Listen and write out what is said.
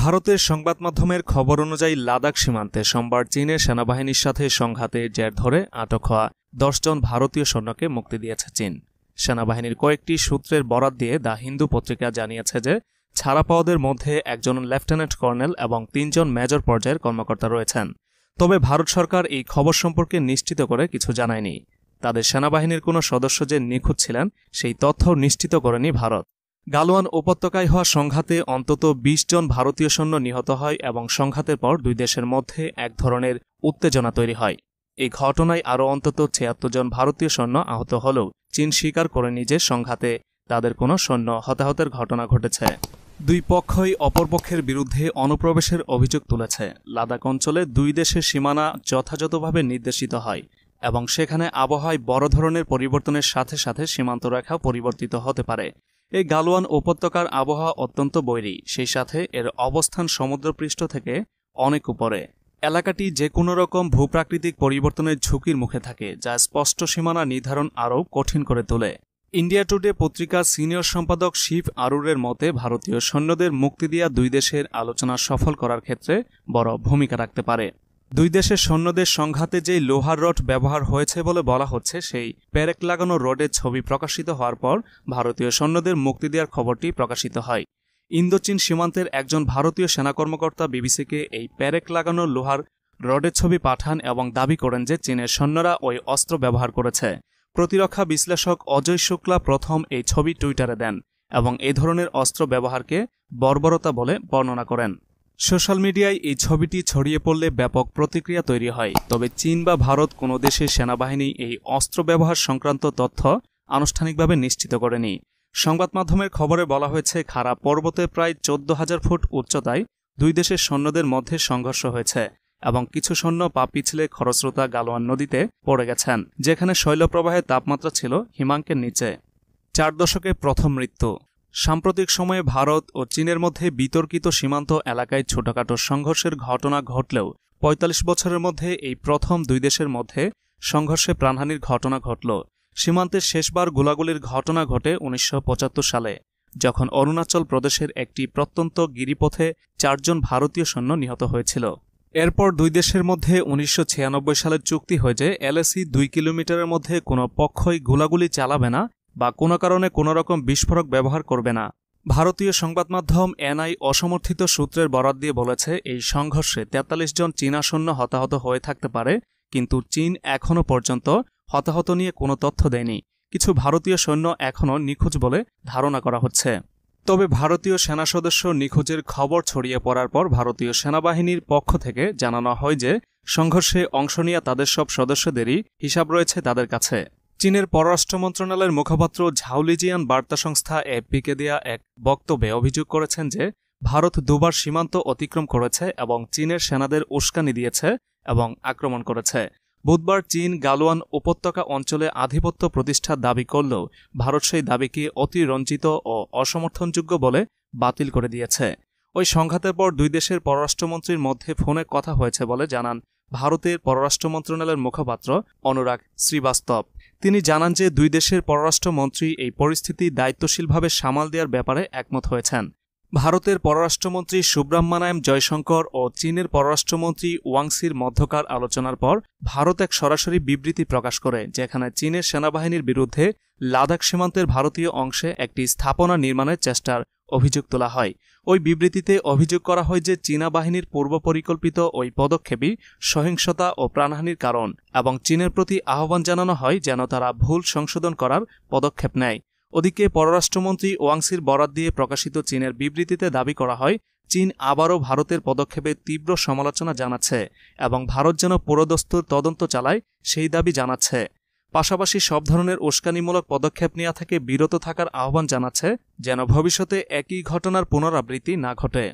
ভারতের সংবাদ মাধ্যমের খবর অনুযায়ী লাদাখ সীমান্তে সোমবার চীনের সেনাবাহিনীর সাথে সংঘাতে জের ধরে আটক হওয়া দশজন ভারতীয় সৈন্যকে মুক্তি দিয়েছে চীন সেনাবাহিনীর কয়েকটি সূত্রের বরাত দিয়ে দ্য হিন্দু পত্রিকা জানিয়েছে যে ছাড়া পাওয়াদের মধ্যে একজন লেফটেন্যান্ট কর্নেল এবং তিনজন মেজর পর্যায়ের কর্মকর্তা রয়েছেন তবে ভারত সরকার এই খবর সম্পর্কে নিশ্চিত করে কিছু জানায়নি তাদের সেনাবাহিনীর কোনো সদস্য যে নিখুঁত ছিলেন সেই তথ্য নিশ্চিত করেনি ভারত গালোয়ান উপত্যকায় হওয়া সংঘাতে অন্তত ২০ জন ভারতীয় সৈন্য নিহত হয় এবং সংঘাতের পর দুই দেশের মধ্যে এক ধরনের উত্তেজনা তৈরি হয় এই ঘটনায় আরও অন্তত ছিয়াত্তর জন ভারতীয় সৈন্য আহত হলেও চীন স্বীকার করেনি যে সংঘাতে তাদের কোনো সৈন্য হতাহতের ঘটনা ঘটেছে দুই পক্ষই অপরপক্ষের বিরুদ্ধে অনুপ্রবেশের অভিযোগ তুলেছে লাদাখ অঞ্চলে দুই দেশের সীমানা যথাযথভাবে নির্দেশিত হয় এবং সেখানে আবহাওয়ায় বড় ধরনের পরিবর্তনের সাথে সাথে সীমান্ত রেখা পরিবর্তিত হতে পারে এই গালোয়ান উপত্যকার আবহাওয়া অত্যন্ত বৈরী সেই সাথে এর অবস্থান সমুদ্রপৃষ্ঠ থেকে অনেক উপরে এলাকাটি যে কোনো রকম ভূপ্রাকৃতিক পরিবর্তনের ঝুঁকির মুখে থাকে যা স্পষ্ট সীমানা নির্ধারণ আরও কঠিন করে তোলে ইন্ডিয়া টুডে পত্রিকার সিনিয়র সম্পাদক শিব আরুরের মতে ভারতীয় সৈন্যদের মুক্তি দিয়া দুই দেশের আলোচনা সফল করার ক্ষেত্রে বড় ভূমিকা রাখতে পারে দুই দেশের সৈন্যদের সংঘাতে যেই লোহার রড ব্যবহার হয়েছে বলে বলা হচ্ছে সেই প্যারেক লাগানো রডের ছবি প্রকাশিত হওয়ার পর ভারতীয় সৈন্যদের মুক্তি দেওয়ার খবরটি প্রকাশিত হয় ইন্দোচীন সীমান্তের একজন ভারতীয় সেনা কর্মকর্তা বিবিসিকে এই প্যারেক লাগানো লোহার রডের ছবি পাঠান এবং দাবি করেন যে চীনের সৈন্যরা ওই অস্ত্র ব্যবহার করেছে প্রতিরক্ষা বিশ্লেষক অজয় শুক্লা প্রথম এই ছবি টুইটারে দেন এবং এ ধরনের অস্ত্র ব্যবহারকে বর্বরতা বলে বর্ণনা করেন সোশ্যাল মিডিয়ায় এই ছবিটি ছড়িয়ে পড়লে ব্যাপক প্রতিক্রিয়া তৈরি হয় তবে চীন বা ভারত কোনো দেশের সেনাবাহিনী এই অস্ত্র ব্যবহার সংক্রান্ত তথ্য আনুষ্ঠানিকভাবে নিশ্চিত করেনি সংবাদ মাধ্যমের খবরে বলা হয়েছে খারাপ পর্বতে প্রায় চোদ্দ হাজার ফুট উচ্চতায় দুই দেশের সৈন্যদের মধ্যে সংঘর্ষ হয়েছে এবং কিছু সৈন্য পা পিছলে খরস্রোতা গালোয়ান নদীতে পড়ে গেছেন যেখানে শৈলপ্রবাহের তাপমাত্রা ছিল হিমাঙ্কের নিচে চার দশকে প্রথম মৃত্যু সাম্প্রতিক সময়ে ভারত ও চীনের মধ্যে বিতর্কিত সীমান্ত এলাকায় ছোটখাটো সংঘর্ষের ঘটনা ঘটলেও ৪৫ বছরের মধ্যে এই প্রথম দুই দেশের মধ্যে সংঘর্ষে প্রাণহানির ঘটনা ঘটল সীমান্তে শেষবার গোলাগুলির ঘটনা ঘটে উনিশশো সালে যখন অরুণাচল প্রদেশের একটি প্রত্যন্ত গিরিপথে চারজন ভারতীয় সৈন্য নিহত হয়েছিল এরপর দুই দেশের মধ্যে উনিশশো সালের চুক্তি হয়ে যে এলএসি দুই কিলোমিটারের মধ্যে কোনো পক্ষই গোলাগুলি চালাবে না বা কোনো কারণে কোনো রকম বিস্ফোরক ব্যবহার করবে না ভারতীয় সংবাদ মাধ্যম এনআই অসমর্থিত সূত্রের বরাদ দিয়ে বলেছে এই সংঘর্ষে তেতাল্লিশ জন চীনা সৈন্য হতাহত হয়ে থাকতে পারে কিন্তু চীন এখনও পর্যন্ত হতাহত নিয়ে কোনো তথ্য দেয়নি কিছু ভারতীয় সৈন্য এখনও নিখোঁজ বলে ধারণা করা হচ্ছে তবে ভারতীয় সেনা সদস্য নিখোঁজের খবর ছড়িয়ে পড়ার পর ভারতীয় সেনাবাহিনীর পক্ষ থেকে জানানো হয় যে সংঘর্ষে অংশ নেওয়া তাদের সব সদস্যদেরই হিসাব রয়েছে তাদের কাছে চীনের পররাষ্ট্র মন্ত্রণালয়ের মুখপাত্র ঝাউলিজিয়ান বার্তা সংস্থা এপিকে দেয়া এক বক্তব্যে অভিযোগ করেছেন যে ভারত দুবার সীমান্ত অতিক্রম করেছে এবং চীনের সেনাদের উস্কানি দিয়েছে এবং আক্রমণ করেছে বুধবার চীন গালোয়ান উপত্যকা অঞ্চলে আধিপত্য প্রতিষ্ঠার দাবি করলেও ভারত সেই দাবিকে অতিরঞ্জিত ও অসমর্থনযোগ্য বলে বাতিল করে দিয়েছে ওই সংঘাতের পর দুই দেশের পররাষ্ট্রমন্ত্রীর মধ্যে ফোনে কথা হয়েছে বলে জানান ভারতের পররাষ্ট্র মন্ত্রণালয়ের মুখপাত্র অনুরাগ শ্রীবাস্তব তিনি জানান যে দুই দেশের পররাষ্ট্রমন্ত্রী এই পরিস্থিতি দায়িত্বশীলভাবে সামাল দেওয়ার ব্যাপারে একমত হয়েছেন ভারতের পররাষ্ট্রমন্ত্রী সুব্রাহ্মানায়ম জয়শঙ্কর ও চীনের পররাষ্ট্রমন্ত্রী ওয়াংসির মধ্যকার আলোচনার পর ভারত এক সরাসরি বিবৃতি প্রকাশ করে যেখানে চীনের সেনাবাহিনীর বিরুদ্ধে লাদাখ সীমান্তের ভারতীয় অংশে একটি স্থাপনা নির্মাণের চেষ্টার অভিযোগ তোলা হয় ওই বিবৃতিতে অভিযোগ করা হয় যে চীনা বাহিনীর পূর্ব পরিকল্পিত ওই পদক্ষেপই সহিংসতা ও প্রাণহানির কারণ এবং চীনের প্রতি আহ্বান জানানো হয় যেন তারা ভুল সংশোধন করার পদক্ষেপ নেয় ওদিকে পররাষ্ট্রমন্ত্রী ওয়াংসির বরাত দিয়ে প্রকাশিত চীনের বিবৃতিতে দাবি করা হয় চীন আবারও ভারতের পদক্ষেপের তীব্র সমালোচনা জানাচ্ছে এবং ভারত যেন পুরোদস্তুর তদন্ত চালায় সেই দাবি জানাচ্ছে পাশাপাশি সব ধরনের উস্কানিমূলক পদক্ষেপ নেওয়া থেকে বিরত থাকার আহ্বান জানাচ্ছে যেন ভবিষ্যতে একই ঘটনার পুনরাবৃত্তি না ঘটে